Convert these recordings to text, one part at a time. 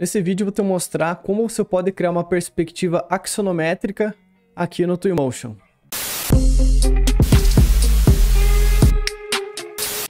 Nesse vídeo eu vou te mostrar como você pode criar uma perspectiva axonométrica aqui no Twinmotion.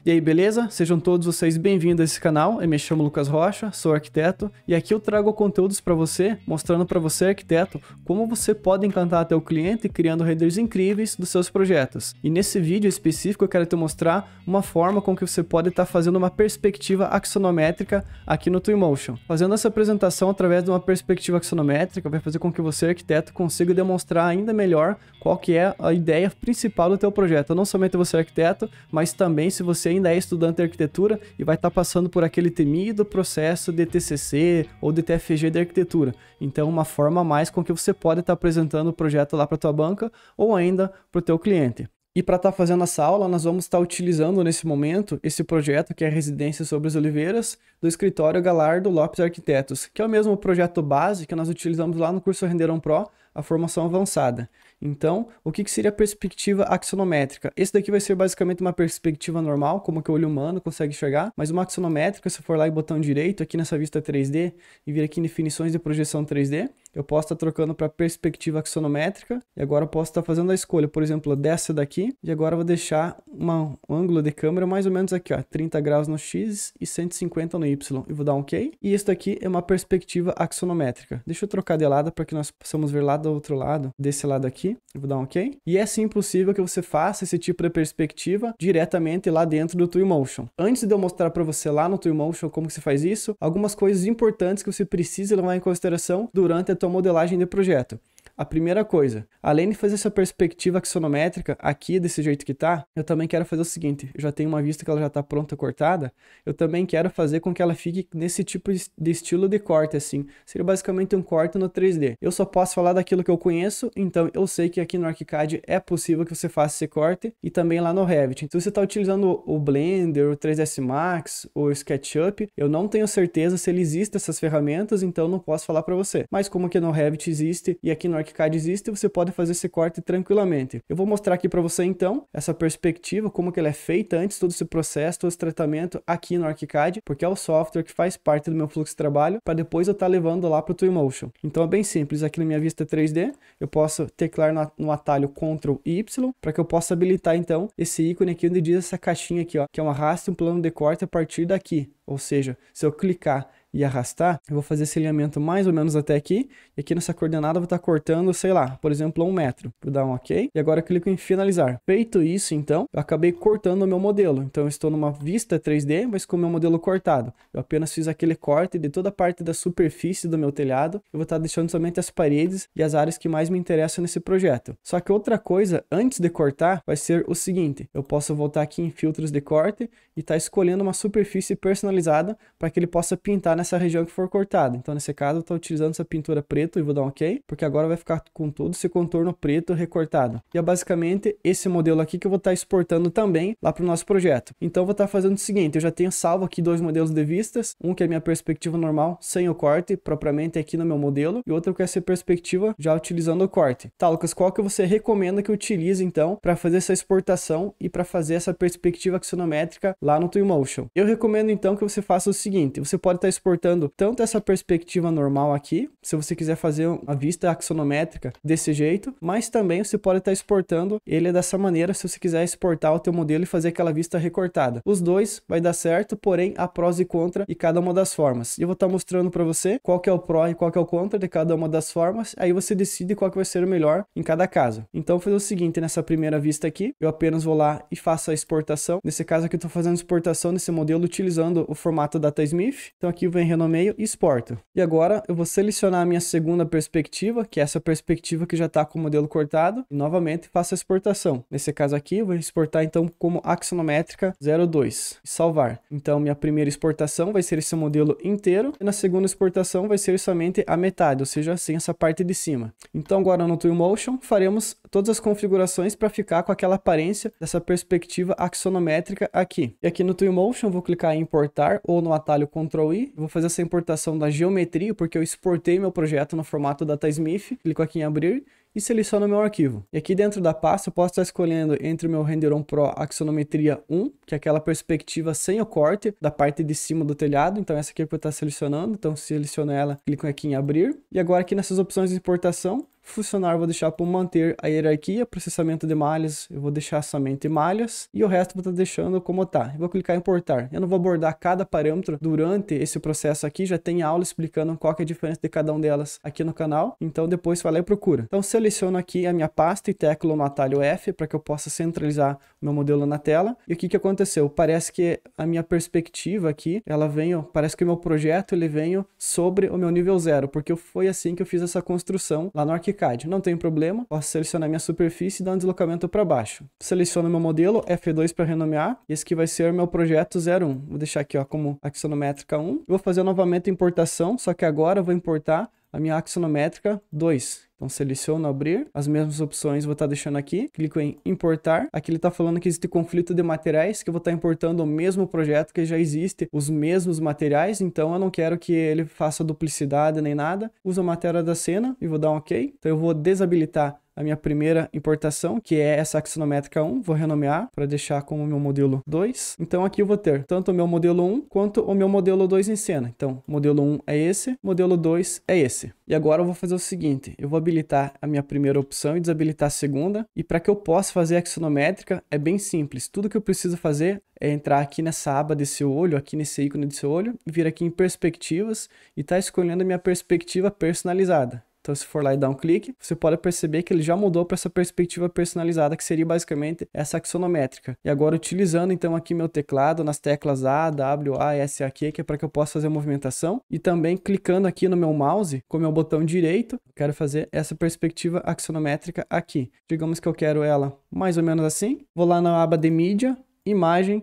E aí, beleza? Sejam todos vocês bem-vindos a esse canal. Eu me chamo Lucas Rocha, sou arquiteto e aqui eu trago conteúdos para você, mostrando para você, arquiteto, como você pode encantar o cliente criando renders incríveis dos seus projetos. E nesse vídeo específico eu quero te mostrar uma forma com que você pode estar tá fazendo uma perspectiva axonométrica aqui no Twinmotion. Fazendo essa apresentação através de uma perspectiva axonométrica vai fazer com que você, arquiteto, consiga demonstrar ainda melhor qual que é a ideia principal do teu projeto. Não somente você, arquiteto, mas também se você ainda é estudante de arquitetura e vai estar tá passando por aquele temido processo de TCC ou de TFG de arquitetura. Então, uma forma a mais com que você pode estar tá apresentando o projeto lá para tua banca ou ainda para o teu cliente. E para estar tá fazendo essa aula, nós vamos estar tá utilizando nesse momento esse projeto que é a Residência sobre as Oliveiras do escritório Galardo Lopes Arquitetos, que é o mesmo projeto base que nós utilizamos lá no curso Renderão Pro, a formação avançada. Então, o que, que seria a perspectiva axonométrica? Esse daqui vai ser basicamente uma perspectiva normal, como que o olho humano consegue enxergar, mas uma axonométrica, se for lá e botão direito, aqui nessa vista 3D, e vir aqui em definições de projeção 3D, eu posso estar tá trocando para perspectiva axonométrica, e agora eu posso estar tá fazendo a escolha, por exemplo, dessa daqui, e agora eu vou deixar uma, um ângulo de câmera mais ou menos aqui, ó, 30 graus no X e 150 no Y, e vou dar um OK, e isso daqui é uma perspectiva axonométrica. Deixa eu trocar de lado para que nós possamos ver lado do outro lado, desse lado aqui. Eu vou dar um OK. E é sim possível que você faça esse tipo de perspectiva diretamente lá dentro do Twinmotion. Antes de eu mostrar para você lá no Twinmotion como que você faz isso, algumas coisas importantes que você precisa levar em consideração durante a tua modelagem de projeto. A primeira coisa, além de fazer essa perspectiva axonométrica aqui desse jeito que tá, eu também quero fazer o seguinte, eu já tenho uma vista que ela já está pronta cortada, eu também quero fazer com que ela fique nesse tipo de estilo de corte assim. Seria basicamente um corte no 3D. Eu só posso falar daquilo que eu conheço, então eu sei que aqui no ArchiCAD é possível que você faça esse corte e também lá no Revit. Então, se você está utilizando o Blender, o 3ds Max, o SketchUp, eu não tenho certeza se ele existe essas ferramentas, então não posso falar para você. Mas como que no Revit existe e aqui no ArchiCAD AutoCAD existe, você pode fazer esse corte tranquilamente. Eu vou mostrar aqui para você então essa perspectiva, como que ela é feita antes todo esse processo, todo esse tratamento aqui no ArcCAD, porque é o software que faz parte do meu fluxo de trabalho, para depois eu estar tá levando lá para o Twinmotion. Então é bem simples, aqui na minha vista 3D, é eu posso teclar no, atalho Ctrl Y, para que eu possa habilitar então esse ícone aqui onde diz essa caixinha aqui, ó, que é um arraste, um plano de corte a partir daqui. Ou seja, se eu clicar e arrastar, eu vou fazer esse alinhamento mais ou menos até aqui, e aqui nessa coordenada eu vou estar cortando, sei lá, por exemplo, um metro. Vou dar um OK, e agora eu clico em finalizar. Feito isso, então, eu acabei cortando o meu modelo. Então, eu estou numa vista 3D, mas com o meu modelo cortado. Eu apenas fiz aquele corte de toda a parte da superfície do meu telhado, eu vou estar deixando somente as paredes e as áreas que mais me interessam nesse projeto. Só que outra coisa, antes de cortar, vai ser o seguinte, eu posso voltar aqui em filtros de corte e estar tá escolhendo uma superfície personalizada para que ele possa pintar nessa região que for cortada. Então, nesse caso, eu estou utilizando essa pintura preta e vou dar um OK, porque agora vai ficar com todo esse contorno preto recortado. E é basicamente esse modelo aqui que eu vou estar tá exportando também lá para o nosso projeto. Então, eu vou estar tá fazendo o seguinte, eu já tenho salvo aqui dois modelos de vistas, um que é minha perspectiva normal, sem o corte, propriamente aqui no meu modelo, e outro que é essa perspectiva já utilizando o corte. Tá, Lucas, qual que você recomenda que eu utilize, então, para fazer essa exportação e para fazer essa perspectiva axonométrica lá no Twinmotion? Eu recomendo, então, que você faça o seguinte, você pode estar tá exportando exportando tanto essa perspectiva normal aqui, se você quiser fazer uma vista axonométrica desse jeito, mas também você pode estar exportando ele dessa maneira se você quiser exportar o teu modelo e fazer aquela vista recortada. Os dois vai dar certo, porém há prós e contra e cada uma das formas. eu vou estar mostrando para você qual que é o pró e qual que é o contra de cada uma das formas, aí você decide qual que vai ser o melhor em cada caso. Então vou fazer o seguinte, nessa primeira vista aqui, eu apenas vou lá e faço a exportação. Nesse caso aqui eu estou fazendo exportação desse modelo utilizando o formato DataSmith. Então aqui vai renomeio e exporto. E agora eu vou selecionar a minha segunda perspectiva, que é essa perspectiva que já está com o modelo cortado, e novamente faço a exportação. Nesse caso aqui, eu vou exportar então como axonométrica 02 e salvar. Então minha primeira exportação vai ser esse modelo inteiro, e na segunda exportação vai ser somente a metade, ou seja, sem essa parte de cima. Então agora no Twinmotion faremos todas as configurações para ficar com aquela aparência dessa perspectiva axonométrica aqui. E aqui no Twinmotion vou clicar em importar ou no atalho Ctrl I, vou fazer essa importação da geometria, porque eu exportei meu projeto no formato DataSmith, clico aqui em abrir e seleciono meu arquivo. E aqui dentro da pasta eu posso estar escolhendo entre o meu Renderon Pro Axonometria 1, que é aquela perspectiva sem o corte da parte de cima do telhado, então essa aqui é eu vou estar selecionando, então seleciono ela, clico aqui em abrir. E agora aqui nessas opções de importação, funcionar eu vou deixar para manter a hierarquia, processamento de malhas, eu vou deixar somente malhas e o resto eu vou estar tá deixando como está. Eu vou clicar em importar. Eu não vou abordar cada parâmetro durante esse processo aqui, já tem aula explicando qual é a diferença de cada um delas aqui no canal, então depois vai lá e procura. Então seleciono aqui a minha pasta e teclo no atalho F para que eu possa centralizar meu modelo na tela. E o que, que aconteceu? Parece que a minha perspectiva aqui, ela veio, parece que o meu projeto ele veio sobre o meu nível zero, porque foi assim que eu fiz essa construção lá no ArchiCAD. Não tem problema, posso selecionar minha superfície e dar um deslocamento para baixo. Seleciono meu modelo, F2 para renomear, e esse aqui vai ser meu projeto 01. Vou deixar aqui ó, como axonométrica 1. Eu vou fazer novamente a importação, só que agora eu vou importar a minha axonométrica 2, então seleciono abrir, as mesmas opções vou estar tá deixando aqui, clico em importar. Aqui ele está falando que existe conflito de materiais, que eu vou estar tá importando o mesmo projeto que já existe, os mesmos materiais, então eu não quero que ele faça duplicidade nem nada. Usa a matéria da cena e vou dar um OK. Então eu vou desabilitar a minha primeira importação, que é essa axonométrica 1, vou renomear para deixar como meu modelo 2. Então aqui eu vou ter tanto o meu modelo 1 quanto o meu modelo 2 em cena. Então, modelo 1 é esse, modelo 2 é esse. E agora eu vou fazer o seguinte, eu vou habilitar a minha primeira opção e desabilitar a segunda. E para que eu possa fazer a axonométrica, é bem simples. Tudo que eu preciso fazer é entrar aqui nessa aba desse olho, aqui nesse ícone desse olho, vir aqui em perspectivas e tá escolhendo a minha perspectiva personalizada. Então, se for lá e dar um clique, você pode perceber que ele já mudou para essa perspectiva personalizada, que seria basicamente essa axonométrica. E agora, utilizando então aqui meu teclado nas teclas A, W, A, S, A, Q, que é para que eu possa fazer a movimentação, e também clicando aqui no meu mouse, com o meu botão direito, quero fazer essa perspectiva axonométrica aqui. Digamos que eu quero ela mais ou menos assim. Vou lá na aba de mídia, imagem,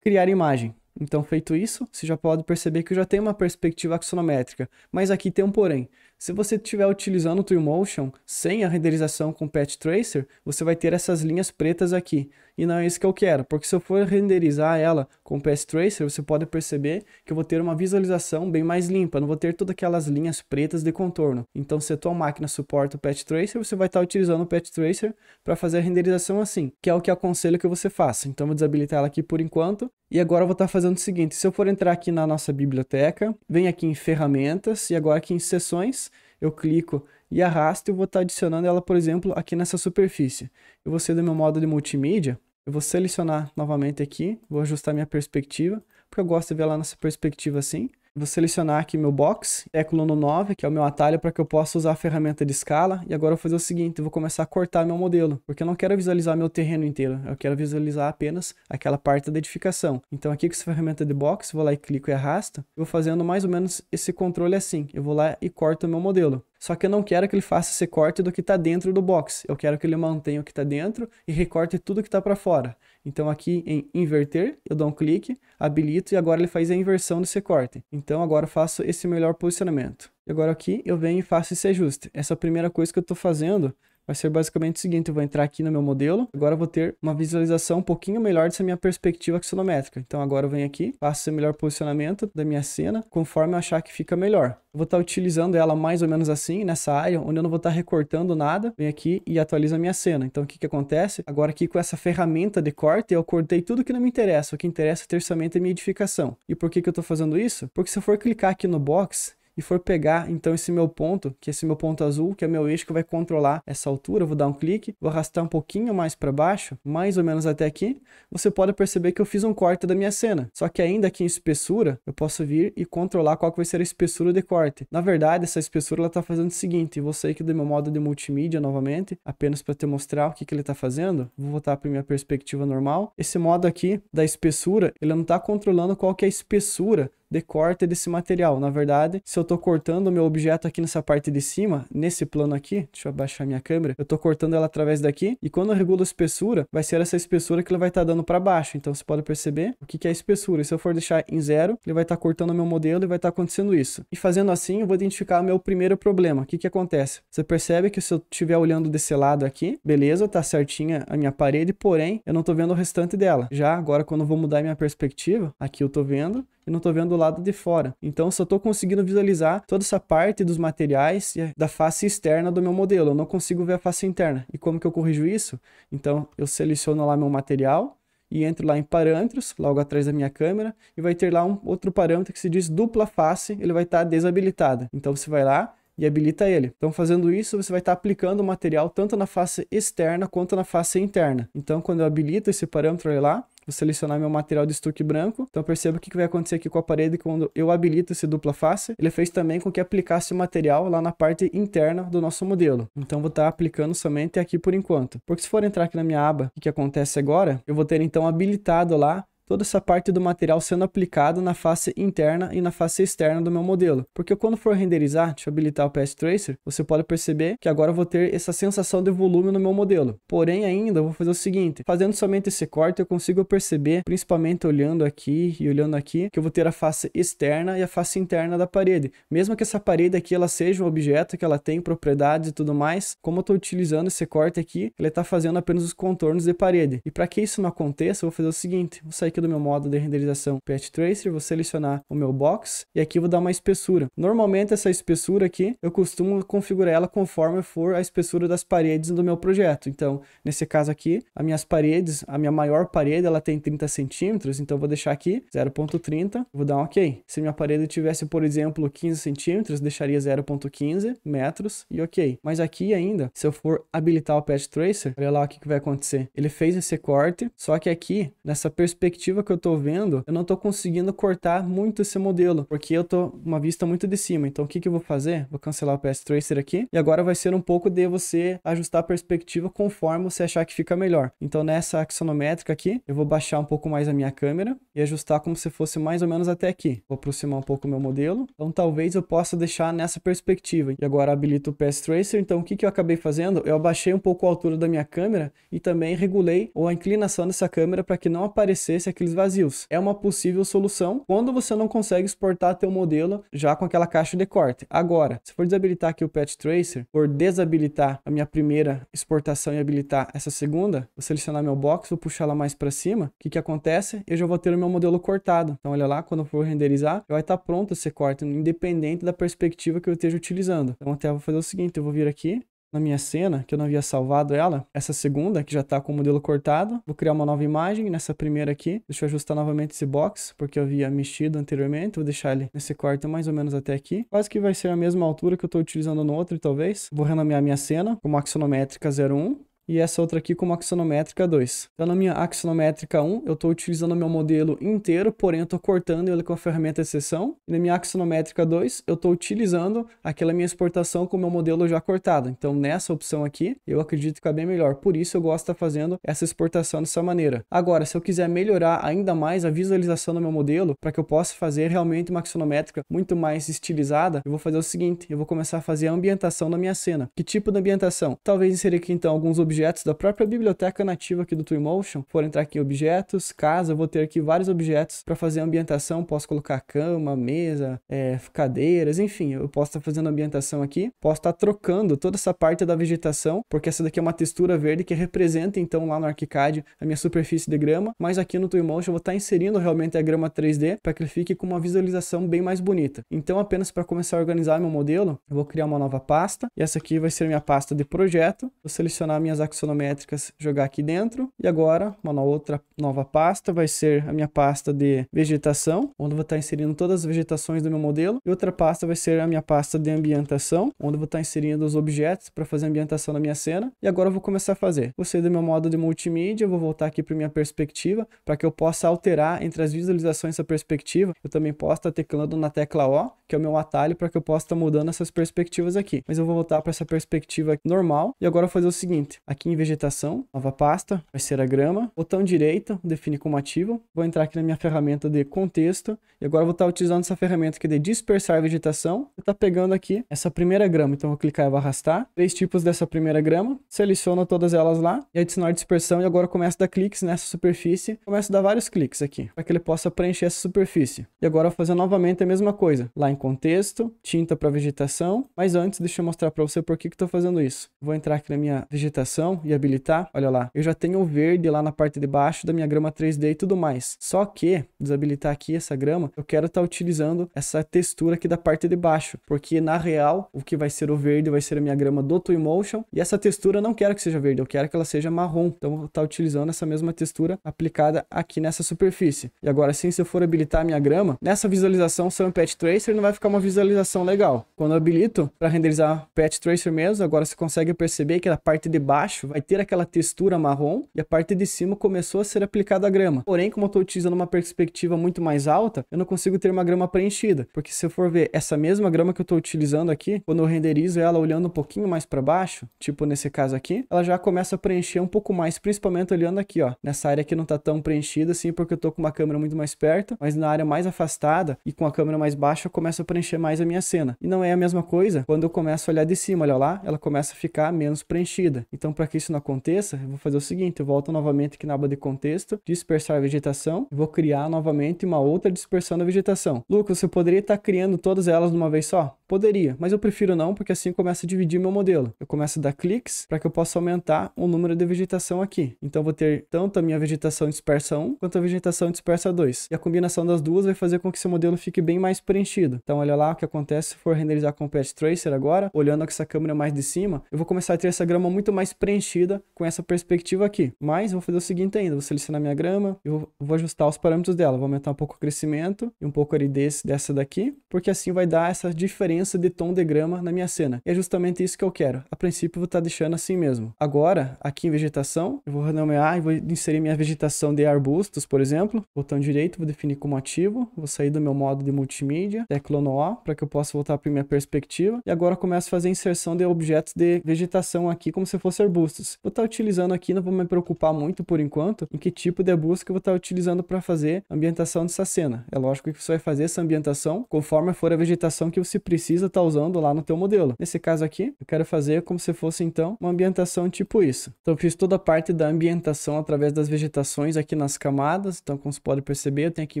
criar imagem. Então, feito isso, você já pode perceber que eu já tenho uma perspectiva axonométrica, mas aqui tem um porém. Se você estiver utilizando o Twinmotion sem a renderização com Patch Tracer, você vai ter essas linhas pretas aqui e não é isso que eu quero, porque se eu for renderizar ela com o PS Tracer, você pode perceber que eu vou ter uma visualização bem mais limpa, não vou ter todas aquelas linhas pretas de contorno. Então se a tua máquina suporta o Patch Tracer, você vai estar utilizando o Patch Tracer para fazer a renderização assim, que é o que aconselho que você faça. Então vou desabilitar ela aqui por enquanto, e agora eu vou estar fazendo o seguinte, se eu for entrar aqui na nossa biblioteca, vem aqui em ferramentas e agora aqui em sessões, eu clico e arrasto e vou estar tá adicionando ela, por exemplo, aqui nessa superfície. Eu vou ser do meu modo de multimídia, eu vou selecionar novamente aqui, vou ajustar minha perspectiva, porque eu gosto de ver ela nessa perspectiva assim. Vou selecionar aqui meu box, teclo no 9, que é o meu atalho para que eu possa usar a ferramenta de escala. E agora eu vou fazer o seguinte, eu vou começar a cortar meu modelo, porque eu não quero visualizar meu terreno inteiro, eu quero visualizar apenas aquela parte da edificação. Então aqui com essa ferramenta de box, vou lá e clico e arrasto, vou fazendo mais ou menos esse controle assim. Eu vou lá e corto o meu modelo. Só que eu não quero que ele faça esse corte do que está dentro do box. Eu quero que ele mantenha o que está dentro e recorte tudo que está para fora. Então aqui em inverter, eu dou um clique, habilito e agora ele faz a inversão desse corte. Então agora eu faço esse melhor posicionamento. E agora aqui eu venho e faço esse ajuste. Essa é a primeira coisa que eu estou fazendo vai ser basicamente o seguinte, eu vou entrar aqui no meu modelo, agora eu vou ter uma visualização um pouquinho melhor dessa minha perspectiva axonométrica. Então agora eu venho aqui, faço o melhor posicionamento da minha cena, conforme eu achar que fica melhor. Eu vou estar utilizando ela mais ou menos assim, nessa área, onde eu não vou estar recortando nada, venho aqui e atualizo a minha cena. Então o que que acontece? Agora aqui com essa ferramenta de corte, eu cortei tudo que não me interessa, o que interessa é terceiramente e minha edificação. E por que que eu estou fazendo isso? Porque se eu for clicar aqui no box, e for pegar então esse meu ponto, que é esse meu ponto azul, que é meu eixo que vai controlar essa altura, eu vou dar um clique, vou arrastar um pouquinho mais para baixo, mais ou menos até aqui, você pode perceber que eu fiz um corte da minha cena. Só que ainda aqui em espessura, eu posso vir e controlar qual que vai ser a espessura de corte. Na verdade, essa espessura ela está fazendo o seguinte, vou sair aqui do meu modo de multimídia novamente, apenas para te mostrar o que, que ele está fazendo, vou voltar para minha perspectiva normal. Esse modo aqui da espessura, ele não está controlando qual que é a espessura de corte desse material. Na verdade, se eu estou cortando o meu objeto aqui nessa parte de cima, nesse plano aqui, deixa eu abaixar minha câmera, eu estou cortando ela através daqui, e quando eu regulo a espessura, vai ser essa espessura que ele vai estar tá dando para baixo. Então você pode perceber o que, que é a espessura. E se eu for deixar em zero, ele vai estar tá cortando o meu modelo e vai estar tá acontecendo isso. E fazendo assim, eu vou identificar o meu primeiro problema. O que, que acontece? Você percebe que se eu estiver olhando desse lado aqui, beleza, tá certinha a minha parede, porém, eu não estou vendo o restante dela. Já agora, quando eu vou mudar minha perspectiva, aqui eu estou vendo, não estou vendo o lado de fora. Então, só estou conseguindo visualizar toda essa parte dos materiais da face externa do meu modelo. Eu não consigo ver a face interna. E como que eu corrijo isso? Então, eu seleciono lá meu material, e entro lá em parâmetros, logo atrás da minha câmera, e vai ter lá um outro parâmetro que se diz dupla face, ele vai estar tá desabilitado. Então você vai lá e habilita ele. Então fazendo isso, você vai estar tá aplicando o material tanto na face externa quanto na face interna. Então quando eu habilito esse parâmetro lá, Vou selecionar meu material de estuque branco. Então perceba o que vai acontecer aqui com a parede quando eu habilito esse dupla face. Ele fez também com que aplicasse o material lá na parte interna do nosso modelo. Então vou estar tá aplicando somente aqui por enquanto. Porque se for entrar aqui na minha aba, o que acontece agora? Eu vou ter então habilitado lá toda essa parte do material sendo aplicado na face interna e na face externa do meu modelo. Porque quando for renderizar, deixa eu habilitar o PS Tracer, você pode perceber que agora eu vou ter essa sensação de volume no meu modelo. Porém ainda, eu vou fazer o seguinte, fazendo somente esse corte, eu consigo perceber, principalmente olhando aqui e olhando aqui, que eu vou ter a face externa e a face interna da parede. Mesmo que essa parede aqui ela seja um objeto, que ela tem propriedades e tudo mais, como eu estou utilizando esse corte aqui, ele está fazendo apenas os contornos de parede. E para que isso não aconteça, eu vou fazer o seguinte, vou sair aqui aqui do meu modo de renderização Path Tracer, vou selecionar o meu box e aqui vou dar uma espessura. Normalmente essa espessura aqui, eu costumo configurar ela conforme for a espessura das paredes do meu projeto. Então, nesse caso aqui, as minhas paredes, a minha maior parede, ela tem 30 centímetros, então vou deixar aqui 0.30, vou dar um ok. Se minha parede tivesse, por exemplo, 15 centímetros, deixaria 0.15 metros e ok. Mas aqui ainda, se eu for habilitar o Path Tracer, olha lá o que, que vai acontecer. Ele fez esse corte, só que aqui, nessa perspectiva perspectiva que eu tô vendo, eu não tô conseguindo cortar muito esse modelo, porque eu tô uma vista muito de cima. Então o que que eu vou fazer? Vou cancelar o PS Tracer aqui, e agora vai ser um pouco de você ajustar a perspectiva conforme você achar que fica melhor. Então nessa axonométrica aqui, eu vou baixar um pouco mais a minha câmera e ajustar como se fosse mais ou menos até aqui. Vou aproximar um pouco o meu modelo, então talvez eu possa deixar nessa perspectiva. E agora habilito o PS Tracer, então o que que eu acabei fazendo? Eu abaixei um pouco a altura da minha câmera e também regulei ou a inclinação dessa câmera para que não aparecesse aqui aqueles vazios. É uma possível solução quando você não consegue exportar teu modelo já com aquela caixa de corte. Agora, se for desabilitar aqui o Patch Tracer, por desabilitar a minha primeira exportação e habilitar essa segunda, vou selecionar meu box, vou puxar ela mais para cima, o que, que acontece? Eu já vou ter o meu modelo cortado. Então, olha lá, quando eu for renderizar, vai estar tá pronto esse corte, independente da perspectiva que eu esteja utilizando. Então, até vou fazer o seguinte, eu vou vir aqui, na minha cena, que eu não havia salvado ela, essa segunda, que já está com o modelo cortado, vou criar uma nova imagem nessa primeira aqui, deixa eu ajustar novamente esse box, porque eu havia mexido anteriormente, vou deixar ele nesse corte mais ou menos até aqui, quase que vai ser a mesma altura que eu estou utilizando no outro, talvez, vou renomear minha cena como axonométrica 01, e essa outra aqui como axonométrica 2. Então na minha axonométrica 1, eu estou utilizando meu modelo inteiro, porém eu estou cortando ele com a ferramenta exceção. E na minha axonométrica 2, eu estou utilizando aquela minha exportação com o meu modelo já cortado. Então nessa opção aqui, eu acredito que é bem melhor. Por isso eu gosto de estar tá fazendo essa exportação dessa maneira. Agora, se eu quiser melhorar ainda mais a visualização do meu modelo, para que eu possa fazer realmente uma axonométrica muito mais estilizada, eu vou fazer o seguinte, eu vou começar a fazer a ambientação da minha cena. Que tipo de ambientação? Talvez inserir aqui então alguns objetos objetos da própria biblioteca nativa aqui do Twinmotion. For entrar aqui em objetos, casa, eu vou ter aqui vários objetos para fazer ambientação. Posso colocar cama, mesa, é, cadeiras, enfim, eu posso estar tá fazendo ambientação aqui. Posso estar tá trocando toda essa parte da vegetação, porque essa daqui é uma textura verde que representa então lá no ArchiCAD a minha superfície de grama, mas aqui no Twinmotion eu vou estar tá inserindo realmente a grama 3D para que ele fique com uma visualização bem mais bonita. Então apenas para começar a organizar meu modelo, eu vou criar uma nova pasta e essa aqui vai ser minha pasta de projeto. Vou selecionar minhas taxonométricas jogar aqui dentro. E agora, uma outra nova pasta vai ser a minha pasta de vegetação, onde eu vou estar inserindo todas as vegetações do meu modelo. E outra pasta vai ser a minha pasta de ambientação, onde eu vou estar inserindo os objetos para fazer a ambientação da minha cena. E agora eu vou começar a fazer. vou sair do meu modo de multimídia, vou voltar aqui para minha perspectiva, para que eu possa alterar entre as visualizações essa perspectiva. Eu também posso estar teclando na tecla O, que é o meu atalho, para que eu possa estar mudando essas perspectivas aqui. Mas eu vou voltar para essa perspectiva normal. E agora eu vou fazer o seguinte. Aqui Aqui em vegetação, nova pasta, vai ser a grama. Botão direito define como ativo. Vou entrar aqui na minha ferramenta de contexto. E agora vou estar utilizando essa ferramenta aqui de dispersar vegetação. Vou estar tá pegando aqui essa primeira grama. Então vou clicar e vou arrastar. Três tipos dessa primeira grama. Seleciono todas elas lá. E adicionar dispersão. E agora começo a dar cliques nessa superfície. Começo a dar vários cliques aqui. Para que ele possa preencher essa superfície. E agora vou fazer novamente a mesma coisa. Lá em contexto, tinta para vegetação. Mas antes, deixa eu mostrar para você por que estou fazendo isso. Vou entrar aqui na minha vegetação opção e habilitar, olha lá, eu já tenho o verde lá na parte de baixo da minha grama 3D e tudo mais. Só que, desabilitar aqui essa grama, eu quero estar tá utilizando essa textura aqui da parte de baixo, porque na real, o que vai ser o verde vai ser a minha grama do Twinmotion, e essa textura eu não quero que seja verde, eu quero que ela seja marrom. Então, eu vou estar tá utilizando essa mesma textura aplicada aqui nessa superfície. E agora sim, se eu for habilitar a minha grama, nessa visualização sem o Patch Tracer não vai ficar uma visualização legal. Quando eu habilito para renderizar Patch Tracer mesmo, agora você consegue perceber que na parte de baixo baixo vai ter aquela textura marrom e a parte de cima começou a ser aplicada a grama. Porém, como eu estou utilizando uma perspectiva muito mais alta, eu não consigo ter uma grama preenchida, porque se eu for ver essa mesma grama que eu estou utilizando aqui, quando eu renderizo ela olhando um pouquinho mais para baixo, tipo nesse caso aqui, ela já começa a preencher um pouco mais, principalmente olhando aqui, ó, nessa área que não está tão preenchida assim, porque eu estou com uma câmera muito mais perto, mas na área mais afastada e com a câmera mais baixa, eu começo a preencher mais a minha cena. E não é a mesma coisa quando eu começo a olhar de cima, olha lá, ela começa a ficar menos preenchida. Então, para que isso não aconteça, eu vou fazer o seguinte, eu volto novamente aqui na aba de contexto, dispersar a vegetação, vou criar novamente uma outra dispersão da vegetação. Lucas, eu poderia estar criando todas elas de uma vez só? Poderia, mas eu prefiro não, porque assim começa a dividir meu modelo. Eu começo a dar cliques para que eu possa aumentar o número de vegetação aqui. Então, vou ter tanto a minha vegetação dispersa 1, quanto a vegetação dispersa 2. E a combinação das duas vai fazer com que seu modelo fique bem mais preenchido. Então, olha lá o que acontece se for renderizar com o Patch Tracer agora, olhando com essa câmera mais de cima, eu vou começar a ter essa grama muito mais preenchida preenchida com essa perspectiva aqui. Mas vou fazer o seguinte ainda, vou selecionar minha grama, eu vou ajustar os parâmetros dela, vou aumentar um pouco o crescimento e um pouco a aridez dessa daqui, porque assim vai dar essa diferença de tom de grama na minha cena. E é justamente isso que eu quero. A princípio eu vou estar tá deixando assim mesmo. Agora, aqui em vegetação, eu vou renomear e vou inserir minha vegetação de arbustos, por exemplo. Botão direito, vou definir como ativo, vou sair do meu modo de multimídia, teclo no A, para que eu possa voltar para minha perspectiva. E agora começo a fazer a inserção de objetos de vegetação aqui como se fosse arbusto. Vou estar tá utilizando aqui, não vou me preocupar muito por enquanto em que tipo de busca que eu vou estar tá utilizando para fazer a ambientação dessa cena. É lógico que você vai fazer essa ambientação conforme for a vegetação que você precisa estar tá usando lá no teu modelo. Nesse caso aqui, eu quero fazer como se fosse então uma ambientação tipo isso. Então eu fiz toda a parte da ambientação através das vegetações aqui nas camadas, então como você pode perceber, eu tenho aqui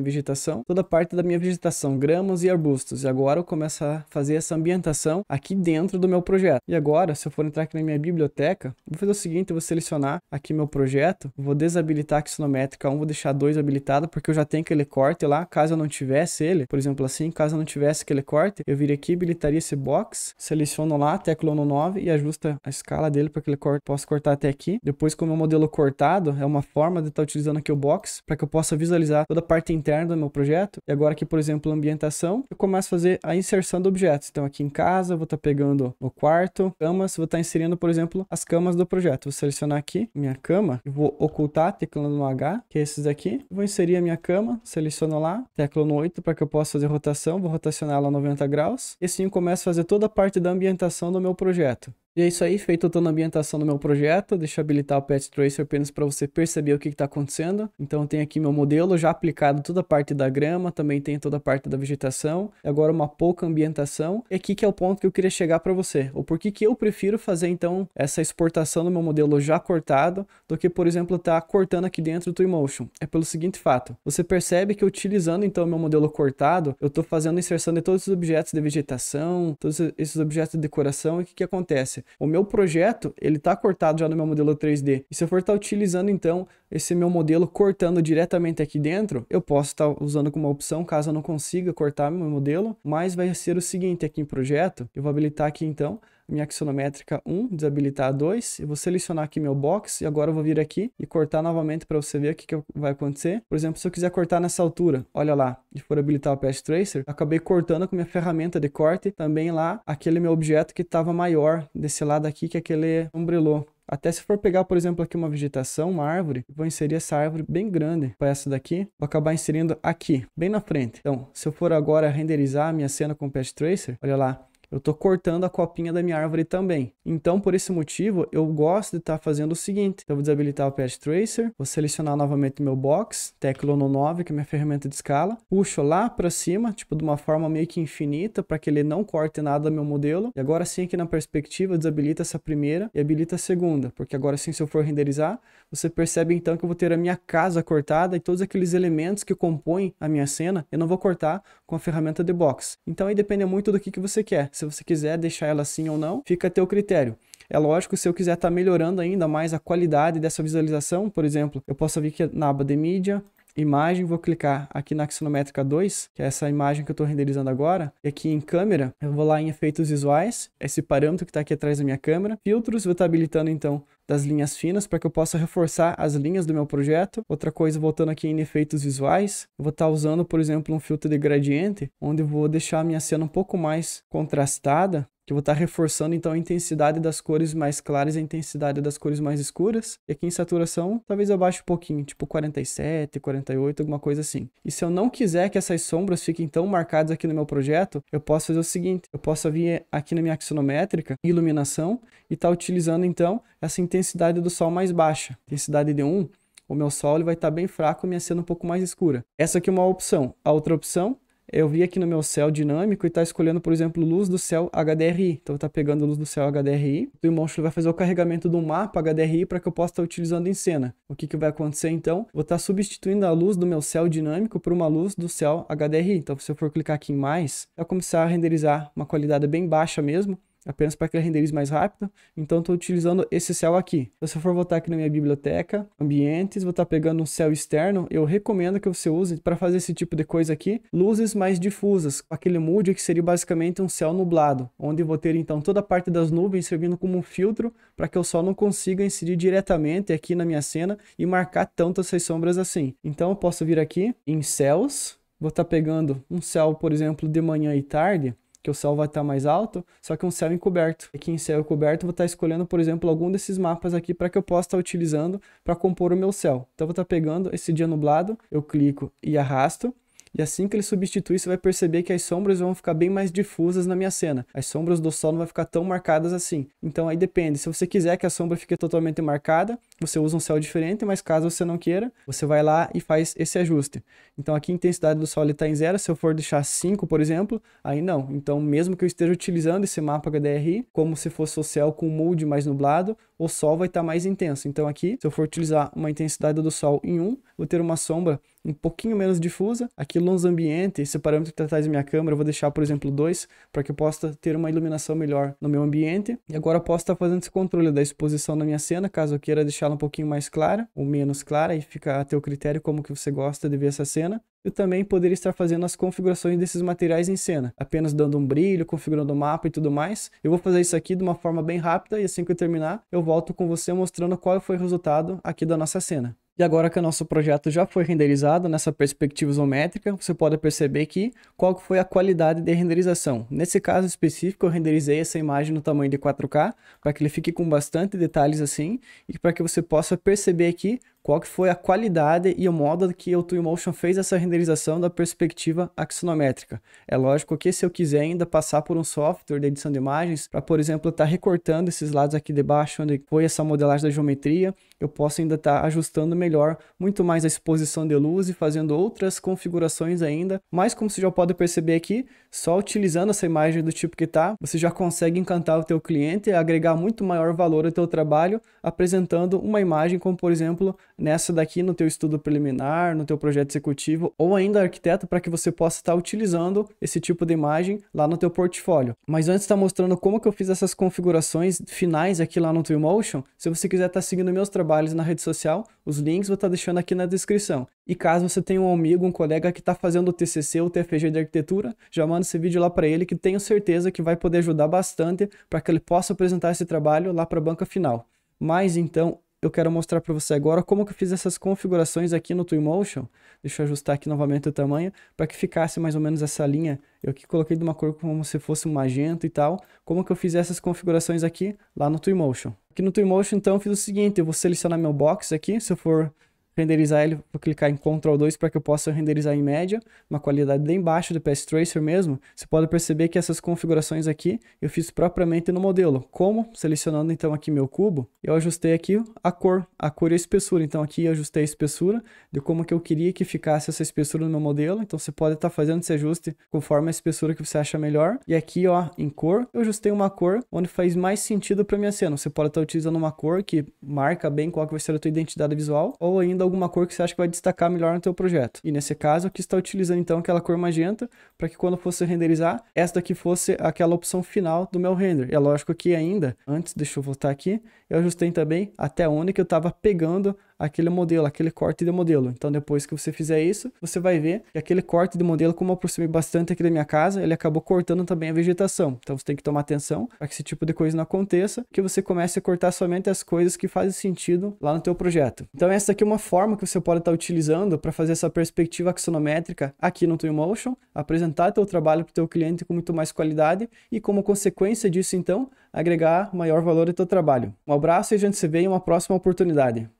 vegetação, toda a parte da minha vegetação, gramas e arbustos. E agora eu começo a fazer essa ambientação aqui dentro do meu projeto. E agora, se eu for entrar aqui na minha biblioteca, Vou fazer o seguinte, eu vou selecionar aqui meu projeto, vou desabilitar a axonométrica 1, vou deixar 2 habilitado, porque eu já tenho aquele corte lá, caso eu não tivesse ele, por exemplo assim, caso eu não tivesse aquele corte, eu viria aqui, habilitaria esse box, seleciono lá, tecla 9 e ajusta a escala dele para que ele corte, possa cortar até aqui. Depois, com o é meu modelo cortado, é uma forma de estar tá utilizando aqui o box, para que eu possa visualizar toda a parte interna do meu projeto. E agora aqui, por exemplo, ambientação, eu começo a fazer a inserção de objetos. Então aqui em casa, vou estar tá pegando no quarto, camas, vou estar tá inserindo, por exemplo, as camas do projeto. Vou selecionar aqui minha cama, vou ocultar teclando no H, que é esses aqui Vou inserir a minha cama, seleciono lá, teclo no 8 para que eu possa fazer rotação, vou rotacionar ela 90 graus. E assim eu começo a fazer toda a parte da ambientação do meu projeto. E é isso aí, feito toda a ambientação do meu projeto, deixa eu habilitar o Patch Tracer apenas para você perceber o que está acontecendo. Então tem aqui meu modelo, já aplicado toda a parte da grama, também tem toda a parte da vegetação, agora uma pouca ambientação. E aqui que é o ponto que eu queria chegar para você, ou por que que eu prefiro fazer então essa exportação do meu modelo já cortado, do que por exemplo estar tá cortando aqui dentro do Emotion. É pelo seguinte fato, você percebe que utilizando então meu modelo cortado, eu estou fazendo inserção de todos os objetos de vegetação, todos esses objetos de decoração, e o que que acontece? O meu projeto, ele está cortado já no meu modelo 3D. E se eu for estar tá utilizando, então, esse meu modelo cortando diretamente aqui dentro, eu posso estar tá usando como opção, caso eu não consiga cortar meu modelo, mas vai ser o seguinte aqui em projeto, eu vou habilitar aqui, então, minha axonométrica 1, desabilitar a 2, eu vou selecionar aqui meu box e agora eu vou vir aqui e cortar novamente para você ver o que, que vai acontecer. Por exemplo, se eu quiser cortar nessa altura, olha lá, e for habilitar o Path Tracer, acabei cortando com minha ferramenta de corte também lá aquele meu objeto que estava maior desse lado aqui que é aquele umbrelô Até se for pegar, por exemplo, aqui uma vegetação, uma árvore, vou inserir essa árvore bem grande para essa daqui, vou acabar inserindo aqui, bem na frente. Então, se eu for agora renderizar a minha cena com o Patch Tracer, olha lá, eu estou cortando a copinha da minha árvore também. Então, por esse motivo, eu gosto de estar tá fazendo o seguinte. eu vou desabilitar o Patch Tracer, vou selecionar novamente meu box, teclo no 9, que é minha ferramenta de escala, puxo lá para cima, tipo de uma forma meio que infinita, para que ele não corte nada do meu modelo. E agora sim, aqui na perspectiva, desabilita essa primeira e habilita a segunda, porque agora sim, se eu for renderizar, você percebe então que eu vou ter a minha casa cortada e todos aqueles elementos que compõem a minha cena, eu não vou cortar, com a ferramenta de box. Então aí depende muito do que, que você quer. Se você quiser deixar ela assim ou não, fica a teu critério. É lógico, se eu quiser estar tá melhorando ainda mais a qualidade dessa visualização, por exemplo, eu posso vir aqui na aba de mídia, imagem, vou clicar aqui na axonométrica 2, que é essa imagem que eu estou renderizando agora, e aqui em câmera, eu vou lá em efeitos visuais, esse parâmetro que está aqui atrás da minha câmera, filtros, vou estar tá habilitando então das linhas finas para que eu possa reforçar as linhas do meu projeto. Outra coisa, voltando aqui em efeitos visuais, eu vou estar tá usando, por exemplo, um filtro de gradiente, onde eu vou deixar a minha cena um pouco mais contrastada que eu vou estar tá reforçando então a intensidade das cores mais claras e a intensidade das cores mais escuras. E aqui em saturação, talvez eu baixe um pouquinho, tipo 47, 48, alguma coisa assim. E se eu não quiser que essas sombras fiquem tão marcadas aqui no meu projeto, eu posso fazer o seguinte, eu posso vir aqui na minha axonométrica, iluminação, e estar tá utilizando então essa intensidade do sol mais baixa, intensidade de 1, o meu sol ele vai estar tá bem fraco, minha cena um pouco mais escura. Essa aqui é uma opção. A outra opção eu vi aqui no meu céu dinâmico e está escolhendo, por exemplo, luz do céu HDRI. Então está pegando luz do céu HDRI. O Emotion vai fazer o carregamento do mapa HDRI para que eu possa estar tá utilizando em cena. O que, que vai acontecer então? Vou estar tá substituindo a luz do meu céu dinâmico por uma luz do céu HDRI. Então se eu for clicar aqui em mais, vai começar a renderizar uma qualidade bem baixa mesmo apenas para que ele renderize mais rápido. Então estou utilizando esse céu aqui. Então, se eu for voltar aqui na minha biblioteca, ambientes, vou estar tá pegando um céu externo. Eu recomendo que você use para fazer esse tipo de coisa aqui, luzes mais difusas, aquele mood que seria basicamente um céu nublado, onde vou ter então toda a parte das nuvens servindo como um filtro para que o sol não consiga incidir diretamente aqui na minha cena e marcar tanto essas sombras assim. Então eu posso vir aqui em céus, vou estar tá pegando um céu, por exemplo, de manhã e tarde, que o céu vai estar mais alto, só que um céu encoberto. Aqui em céu encoberto, vou estar escolhendo, por exemplo, algum desses mapas aqui para que eu possa estar utilizando para compor o meu céu. Então, vou estar pegando esse dia nublado, eu clico e arrasto, e assim que ele substituir, você vai perceber que as sombras vão ficar bem mais difusas na minha cena. As sombras do sol não vai ficar tão marcadas assim. Então aí depende. Se você quiser que a sombra fique totalmente marcada, você usa um céu diferente, mas caso você não queira, você vai lá e faz esse ajuste. Então aqui a intensidade do sol está em zero. Se eu for deixar 5, por exemplo, aí não. Então mesmo que eu esteja utilizando esse mapa HDRI, como se fosse o céu com molde mais nublado, o sol vai estar tá mais intenso. Então aqui, se eu for utilizar uma intensidade do sol em 1, vou ter uma sombra um pouquinho menos difusa. Aqui luz ambiente, esse parâmetro que está atrás da minha câmera, eu vou deixar, por exemplo, 2, para que eu possa ter uma iluminação melhor no meu ambiente. E agora eu posso estar tá fazendo esse controle da exposição na minha cena, caso eu queira deixá-la um pouquinho mais clara ou menos clara, e fica a teu critério como que você gosta de ver essa cena eu também poderia estar fazendo as configurações desses materiais em cena, apenas dando um brilho, configurando o mapa e tudo mais. Eu vou fazer isso aqui de uma forma bem rápida e assim que eu terminar, eu volto com você mostrando qual foi o resultado aqui da nossa cena. E agora que o nosso projeto já foi renderizado nessa perspectiva isométrica, você pode perceber que qual foi a qualidade de renderização. Nesse caso específico, eu renderizei essa imagem no tamanho de 4K, para que ele fique com bastante detalhes assim, e para que você possa perceber aqui qual que foi a qualidade e o modo que o Twinmotion fez essa renderização da perspectiva axonométrica. É lógico que se eu quiser ainda passar por um software de edição de imagens, para por exemplo estar tá recortando esses lados aqui de baixo onde foi essa modelagem da geometria, eu posso ainda estar tá ajustando melhor, muito mais a exposição de luz e fazendo outras configurações ainda. Mas como você já pode perceber aqui, só utilizando essa imagem do tipo que está, você já consegue encantar o teu cliente e agregar muito maior valor ao teu trabalho, apresentando uma imagem como por exemplo nessa daqui no teu estudo preliminar, no teu projeto executivo ou ainda arquiteto para que você possa estar tá utilizando esse tipo de imagem lá no teu portfólio. Mas antes de tá estar mostrando como que eu fiz essas configurações finais aqui lá no Twinmotion, se você quiser estar tá seguindo meus trabalhos na rede social, os links vou estar deixando aqui na descrição. E caso você tenha um amigo, um colega que está fazendo o TCC ou TFG de arquitetura, já manda esse vídeo lá para ele que tenho certeza que vai poder ajudar bastante para que ele possa apresentar esse trabalho lá para a banca final. Mas então, eu quero mostrar para você agora como que eu fiz essas configurações aqui no Twinmotion. Deixa eu ajustar aqui novamente o tamanho para que ficasse mais ou menos essa linha. Eu aqui coloquei de uma cor como se fosse um magenta e tal. Como que eu fiz essas configurações aqui lá no Twinmotion. Aqui no Twinmotion, então, eu fiz o seguinte. Eu vou selecionar meu box aqui. Se eu for renderizar ele, vou clicar em Ctrl 2 para que eu possa renderizar em média, uma qualidade bem baixa do PS Tracer mesmo. Você pode perceber que essas configurações aqui eu fiz propriamente no modelo. Como? Selecionando então aqui meu cubo, eu ajustei aqui a cor, a cor e a espessura. Então aqui eu ajustei a espessura de como que eu queria que ficasse essa espessura no meu modelo. Então você pode estar tá fazendo esse ajuste conforme a espessura que você acha melhor. E aqui ó, em cor, eu ajustei uma cor onde faz mais sentido para minha cena. Você pode estar tá utilizando uma cor que marca bem qual que vai ser a tua identidade visual ou ainda alguma cor que você acha que vai destacar melhor no teu projeto. E nesse caso, aqui está utilizando então aquela cor magenta para que quando fosse renderizar, esta aqui fosse aquela opção final do meu render. É lógico que ainda, antes, deixa eu voltar aqui, eu ajustei também até onde que eu estava pegando aquele modelo, aquele corte de modelo. Então, depois que você fizer isso, você vai ver que aquele corte de modelo, como eu aproximei bastante aqui da minha casa, ele acabou cortando também a vegetação. Então, você tem que tomar atenção para que esse tipo de coisa não aconteça, que você comece a cortar somente as coisas que fazem sentido lá no teu projeto. Então, essa aqui é uma forma que você pode estar tá utilizando para fazer essa perspectiva axonométrica aqui no Twinmotion, apresentar teu trabalho para o teu cliente com muito mais qualidade e, como consequência disso, então, agregar maior valor ao teu trabalho. Um abraço e a gente se vê em uma próxima oportunidade.